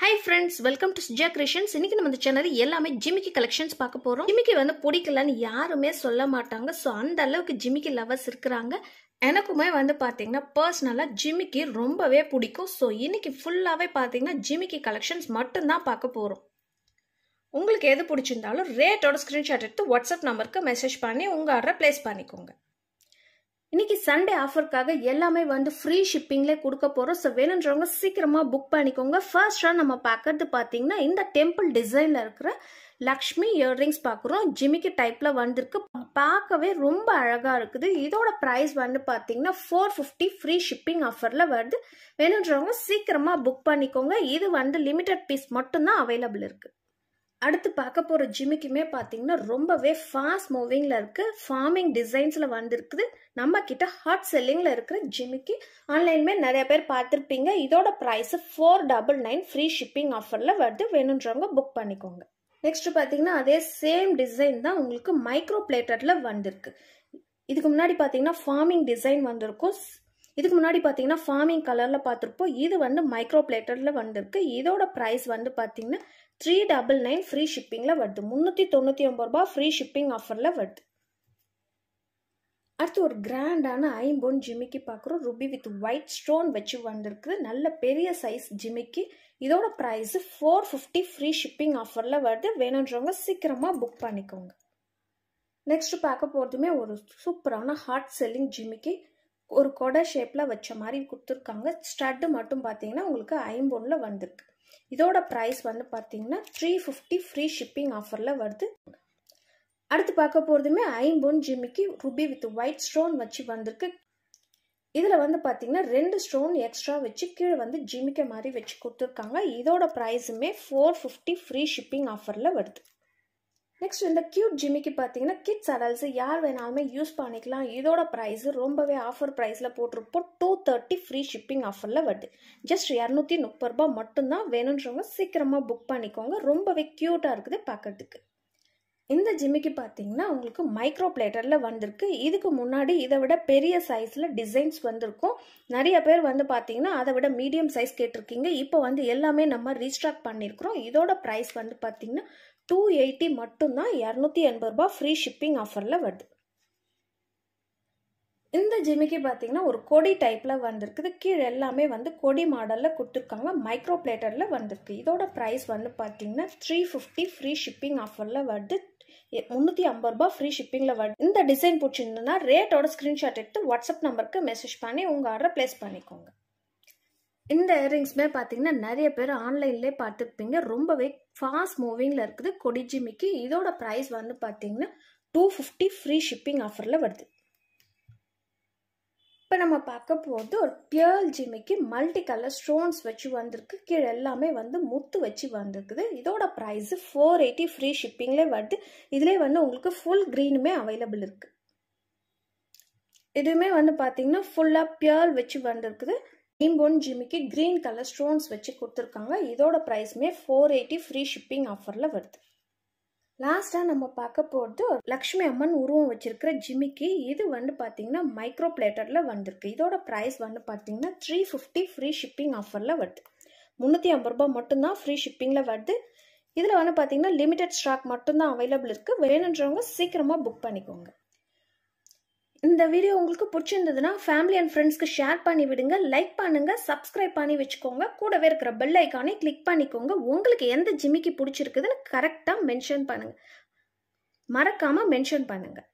high friends welcome to Suja creations இன்னைக்கு நம்ம channel எல்லாமே ஜிமிக்கி கலெக்ஷன்ஸ் பார்க்க போகிறோம் ஜிமிக்கி வந்து பிடிக்கலன்னு யாருமே சொல்ல மாட்டாங்க ஸோ அந்த அளவுக்கு ஜிமிக்கி லவர்ஸ் இருக்கிறாங்க எனக்குமே வந்து பார்த்தீங்கன்னா பர்சனலாக ஜிமிக்கி ரொம்பவே பிடிக்கும் ஸோ இன்னைக்கு ஃபுல்லாகவே பார்த்தீங்கன்னா ஜிமிக்கி கலெக்ஷன்ஸ் மட்டும்தான் பார்க்க போகிறோம் உங்களுக்கு எது பிடிச்சிருந்தாலும் ரேட்டோட ஸ்க்ரீன்ஷாட் எடுத்து வாட்ஸ்அப் நம்பருக்கு மெசேஜ் பண்ணி உங்கள் ஆர்டரை ப்ளேஸ் பண்ணிக்கோங்க இன்னைக்கு சண்டே ஆஃபருக்காக எல்லாமே வந்து ஃப்ரீ ஷிப்பிங்ல கொடுக்க போறோம் ஸோ வேணுன்றவங்க சீக்கிரமா புக் பண்ணிக்கோங்க ஃபர்ஸ்டா நம்ம பார்க்கறது பார்த்தீங்கன்னா இந்த டெம்பிள் டிசைன்ல இருக்கிற லக்ஷ்மி இயர்ரிங்ஸ் பார்க்குறோம் ஜிமிக்கு டைப்ல வந்திருக்கு பார்க்கவே ரொம்ப அழகா இருக்குது இதோட ப்ரைஸ் வந்து பார்த்தீங்கன்னா ஃபோர் ஃபிஃப்டி ஃப்ரீ ஷிப்பிங் ஆஃபர்ல வருது வேணுன்றவங்க சீக்கிரமா புக் பண்ணிக்கோங்க இது வந்து லிமிடெட் பீஸ் மட்டும்தான் அவைலபிள் இருக்கு அடுத்து பார்க்க போகிற ஜிமிக்குமே பார்த்தீங்கன்னா ரொம்பவே ஃபாஸ்ட் மூவிங்கில் இருக்குது ஃபார்மிங் டிசைன்ஸில் வந்திருக்குது நம்ம கிட்ட ஹாட் செல்லிங்கில் இருக்கிற ஜிமிக்கு ஆன்லைன்மே நிறைய பேர் பார்த்துருப்பீங்க இதோட price four double nine free shipping ஆஃபரில் வருது வேணுன்றவங்க புக் பண்ணிக்கோங்க நெக்ஸ்ட் பார்த்தீங்கன்னா அதே சேம் டிசைன் தான் உங்களுக்கு மைக்ரோ பிளேட்டரில் வந்திருக்கு இதுக்கு முன்னாடி பார்த்தீங்கன்னா ஃபார்மிங் டிசைன் வந்திருக்கும் இதுக்கு முன்னாடி பார்த்தீங்கன்னா ஃபார்மிங் கலரில் பார்த்துருப்போம் இது வந்து மைக்ரோ பிளேட்டரில் வந்திருக்கு இதோட ப்ரைஸ் வந்து பார்த்தீங்கன்னா த்ரீ டபுள் நைன் ஃப்ரீ ஷிப்பிங்கில் வருது முந்நூற்றி தொண்ணூற்றி ஒம்பது ரூபா ஃப்ரீ ஷிப்பிங் ஆஃபரில் வருது அடுத்து ஒரு கிராண்டான ஐம்போன் ஜிமிக்கி பார்க்குறோம் ருபி வித் ஒயிட் ஸ்டோன் வச்சு வந்திருக்குது நல்ல பெரிய சைஸ் ஜிமிக்கி இதோட price four fifty free shipping ஆஃபரில் வருது வேணுன்றவங்க சீக்கிரமாக புக் பண்ணிக்கோங்க நெக்ஸ்ட்டு பார்க்க போகிறதுமே ஒரு சூப்பரான ஹார்ட் செல்லிங் ஜிமிக்கி ஒரு கொடை ஷேப்பில் வச்ச மாதிரி கொடுத்துருக்காங்க ஸ்டட்டு மட்டும் பார்த்தீங்கன்னா உங்களுக்கு ஐம்பொன்னில் வந்திருக்கு இதோட ப்ரைஸ் வந்து பார்த்திங்கன்னா த்ரீ ஃபிஃப்டி ஃப்ரீ ஷிப்பிங் ஆஃபரில் வருது அடுத்து பார்க்க போகிறதுமே ஐம்பொன் ஜிமிக்கு ருபி வித் ஒயிட் ஸ்டோன் வச்சு வந்திருக்கு இதில் வந்து பார்த்திங்கன்னா ரெண்டு ஸ்டோன் எக்ஸ்ட்ரா வச்சு கீழே வந்து ஜிமிக்க மாதிரி வச்சு கொடுத்துருக்காங்க இதோட ப்ரைஸுமே ஃபோர் ஃபிஃப்டி ஃப்ரீ ஷிப்பிங் ஆஃபரில் வருது நெக்ஸ்ட் இந்த கியூட் ஜிம்மிக்கு பார்த்தீங்கன்னா கிட்ஸ் அடல்ஸ் யார் வேணாலுமே யூஸ் பண்ணிக்கலாம் இதோட ப்ரைஸ் ரொம்பவே ஆஃபர் ப்ரைஸில் போட்டிருப்போம் டூ தேர்ட்டி ஃப்ரீ ஷிப்பிங் ஆஃபரில் வருது ஜஸ்ட் இரநூத்தி முப்பது ரூபா மட்டும்தான் வேணுன்றவங்க சீக்கிரமாக புக் பண்ணிக்கோங்க ரொம்பவே க்யூட்டாக இருக்குது பார்க்கறதுக்கு இந்த ஜிம்மிக்கு பார்த்தீங்கன்னா உங்களுக்கு மைக்ரோ பிளேட்டரில் வந்திருக்கு இதுக்கு முன்னாடி இதை விட பெரிய சைஸில் டிசைன்ஸ் வந்திருக்கும் நிறைய பேர் வந்து பார்த்தீங்கன்னா அதை விட மீடியம் சைஸ் கேட்டிருக்கீங்க இப்போ வந்து எல்லாமே நம்ம ரீஸ்டாக் பண்ணியிருக்கிறோம் இதோட ப்ரைஸ் வந்து பார்த்தீங்கன்னா டூ எயிட்டி மட்டும்தான் இரநூத்தி எண்பது ரூபாய் ஃப்ரீ ஷிப்பிங் ஆஃபரில் வருது இந்த ஜிமிக்கு பார்த்தீங்கன்னா ஒரு கொடி டைப்பில் வந்திருக்குது கீழே எல்லாமே வந்து கொடி மாடலில் கொடுத்துருக்காங்க மைக்ரோ பிளேட்டரில் வந்திருக்கு இதோட ப்ரைஸ் வந்து பார்த்தீங்கன்னா த்ரீ ஃபிஃப்டி ஃப்ரீ ஷிப்பிங் ஆஃபரில் வருது முந்நூற்றி ஐம்பது ரூபாய் ஃப்ரீ ஷிப்பிங்கில் வருது இந்த டிசைன் பிடிச்சிருந்ததுன்னா ரேட்டோட ஸ்க்ரீன்ஷாட் எடுத்து வாட்ஸ்அப் நம்பருக்கு மெசேஜ் பண்ணி உங்கள் ஆர்டரை ப்ளேஸ் பண்ணிக்கோங்க இந்த இயரிங்ஸ்மே பார்த்தீங்கன்னா நிறைய பேர் ஆன்லைன்லேயே பார்த்துருப்பீங்க ரொம்பவே ஃபாஸ்ட் மூவிங்கில் இருக்குது கொடிஜிமிக்கு இதோட ப்ரைஸ் வந்து பார்த்தீங்கன்னா டூ ஃபிஃப்டி ஃப்ரீ ஷிப்பிங் ஆஃபரில் வருது இப்போ நம்ம பார்க்க போகிறது ஒரு பியர்ல் ஜிமிக்கு மல்டி கலர் ஸ்டோன்ஸ் வச்சு வந்திருக்கு கீழே எல்லாமே வந்து முத்து வச்சு வந்திருக்குது இதோட ப்ரைஸு ஃபோர் எயிட்டி ஃப்ரீ ஷிப்பிங்லேயே வருது இதிலே வந்து உங்களுக்கு ஃபுல் க்ரீனுமே அவைலபிள் இருக்குது இதுவுமே வந்து பார்த்தீங்கன்னா ஃபுல்லாக பியர் வச்சு வந்திருக்குது ரெயின்போன் ஜிமிக்கு க்ரீன் கலர் ஸ்டோன்ஸ் வச்சு கொடுத்துருக்காங்க இதோட ப்ரைஸுமே ஃபோர் எயிட்டி ஃப்ரீ ஷிப்பிங் ஆஃபரில் வருது லாஸ்ட்டாக நம்ம பார்க்க போகிறது லக்ஷ்மி அம்மன் உருவம் வச்சுருக்கிற ஜிமிக்கி இது வந்து பார்த்திங்கன்னா மைக்ரோ பிளேட்டரில் வந்திருக்கு இதோட ப்ரைஸ் வந்து பார்த்தீங்கன்னா த்ரீ ஃபிஃப்டி ஃப்ரீ ஷிப்பிங் ஆஃபரில் வருது முந்நூற்றி ஐம்பது ரூபா மட்டும்தான் ஃப்ரீ ஷிப்பிங்கில் வருது இதில் வந்து பார்த்திங்கன்னா லிமிடெட் ஸ்டாக் மட்டும்தான் அவைலபிள் இருக்குது வேணுன்றவங்க சீக்கிரமாக புக் பண்ணிக்கோங்க இந்த வீடியோ உங்களுக்கு பிடிச்சிருந்ததுன்னா ஃபேமிலி அண்ட் ஃப்ரெண்ட்ஸ்க்கு ஷேர் பண்ணி விடுங்க லைக் பண்ணுங்க சப்ஸ்கிரைப் பண்ணி வச்சுக்கோங்க கூடவே இருக்கிற பெல் ஐக்கானே கிளிக் பண்ணிக்கோங்க உங்களுக்கு எந்த ஜிமிக்கு பிடிச்சிருக்குதுன்னு கரெக்டாக மென்ஷன் பண்ணுங்க மறக்காமல் மென்ஷன் பண்ணுங்கள்